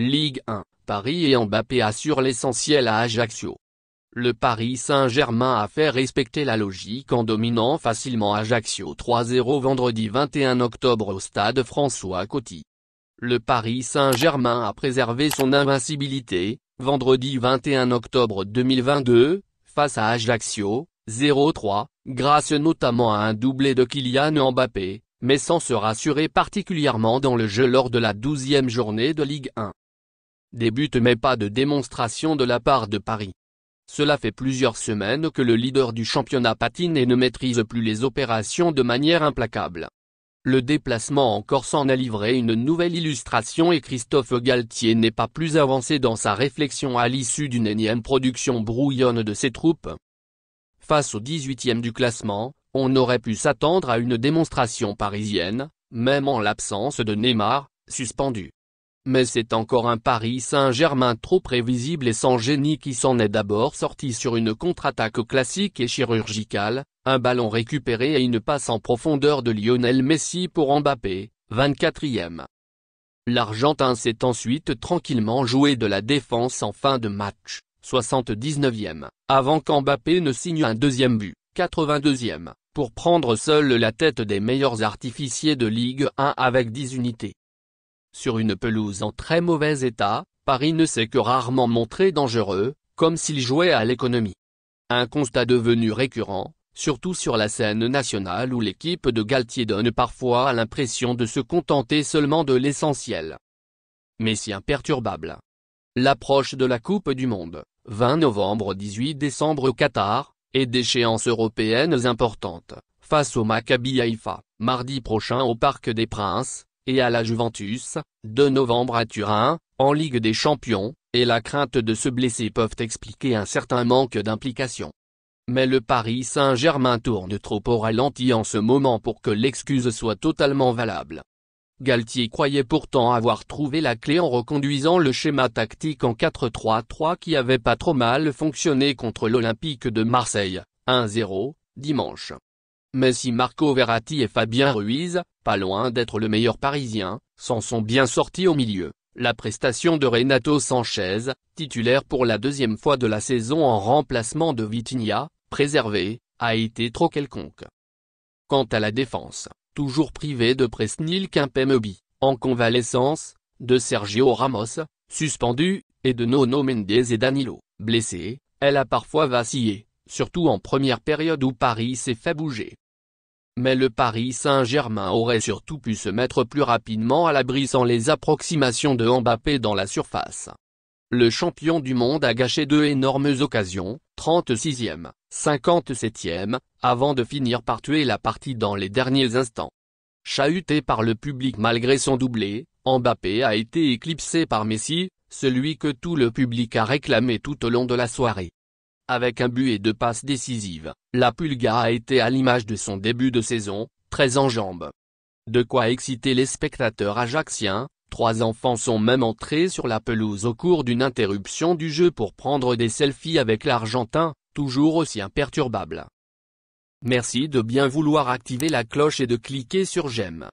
Ligue 1, Paris et Mbappé assurent l'essentiel à Ajaccio. Le Paris Saint-Germain a fait respecter la logique en dominant facilement Ajaccio 3-0 vendredi 21 octobre au stade François Coty. Le Paris Saint-Germain a préservé son invincibilité, vendredi 21 octobre 2022, face à Ajaccio, 0-3, grâce notamment à un doublé de Kylian Mbappé, mais sans se rassurer particulièrement dans le jeu lors de la douzième journée de Ligue 1 débute mais pas de démonstration de la part de Paris. Cela fait plusieurs semaines que le leader du championnat patine et ne maîtrise plus les opérations de manière implacable. Le déplacement en Corse en a livré une nouvelle illustration et Christophe Galtier n'est pas plus avancé dans sa réflexion à l'issue d'une énième production brouillonne de ses troupes. Face au 18e du classement, on aurait pu s'attendre à une démonstration parisienne, même en l'absence de Neymar, suspendu. Mais c'est encore un Paris Saint-Germain trop prévisible et sans génie qui s'en est d'abord sorti sur une contre-attaque classique et chirurgicale, un ballon récupéré et une passe en profondeur de Lionel Messi pour Mbappé, 24e. L'Argentin s'est ensuite tranquillement joué de la défense en fin de match, 79e, avant qu'Mbappé ne signe un deuxième but, 82e, pour prendre seul la tête des meilleurs artificiers de Ligue 1 avec 10 unités sur une pelouse en très mauvais état, Paris ne s'est que rarement montré dangereux, comme s'il jouait à l'économie. Un constat devenu récurrent, surtout sur la scène nationale où l'équipe de Galtier donne parfois l'impression de se contenter seulement de l'essentiel. Mais si imperturbable. L'approche de la Coupe du Monde, 20 novembre 18 décembre au Qatar, et d'échéances européennes importantes, face au Maccabi Haïfa, mardi prochain au Parc des Princes, et à la Juventus, de novembre à Turin, en Ligue des Champions, et la crainte de se blesser peuvent expliquer un certain manque d'implication. Mais le Paris Saint-Germain tourne trop au ralenti en ce moment pour que l'excuse soit totalement valable. Galtier croyait pourtant avoir trouvé la clé en reconduisant le schéma tactique en 4-3-3 qui avait pas trop mal fonctionné contre l'Olympique de Marseille, 1-0, dimanche. Mais si Marco Verratti et Fabien Ruiz, pas loin d'être le meilleur parisien, s'en sont bien sortis au milieu, la prestation de Renato Sanchez, titulaire pour la deuxième fois de la saison en remplacement de Vitinha, préservé, a été trop quelconque. Quant à la défense, toujours privée de Presnil Kimpembe, en convalescence, de Sergio Ramos, suspendu, et de Nono Mendes et Danilo, blessés, elle a parfois vacillé, surtout en première période où Paris s'est fait bouger mais le Paris Saint-Germain aurait surtout pu se mettre plus rapidement à l'abri sans les approximations de Mbappé dans la surface. Le champion du monde a gâché deux énormes occasions, 36e, 57e, avant de finir par tuer la partie dans les derniers instants. Chahuté par le public malgré son doublé, Mbappé a été éclipsé par Messi, celui que tout le public a réclamé tout au long de la soirée. Avec un but et deux passes décisives, la Pulga a été à l'image de son début de saison, très en jambes. De quoi exciter les spectateurs ajaxiens, trois enfants sont même entrés sur la pelouse au cours d'une interruption du jeu pour prendre des selfies avec l'Argentin, toujours aussi imperturbable. Merci de bien vouloir activer la cloche et de cliquer sur j'aime.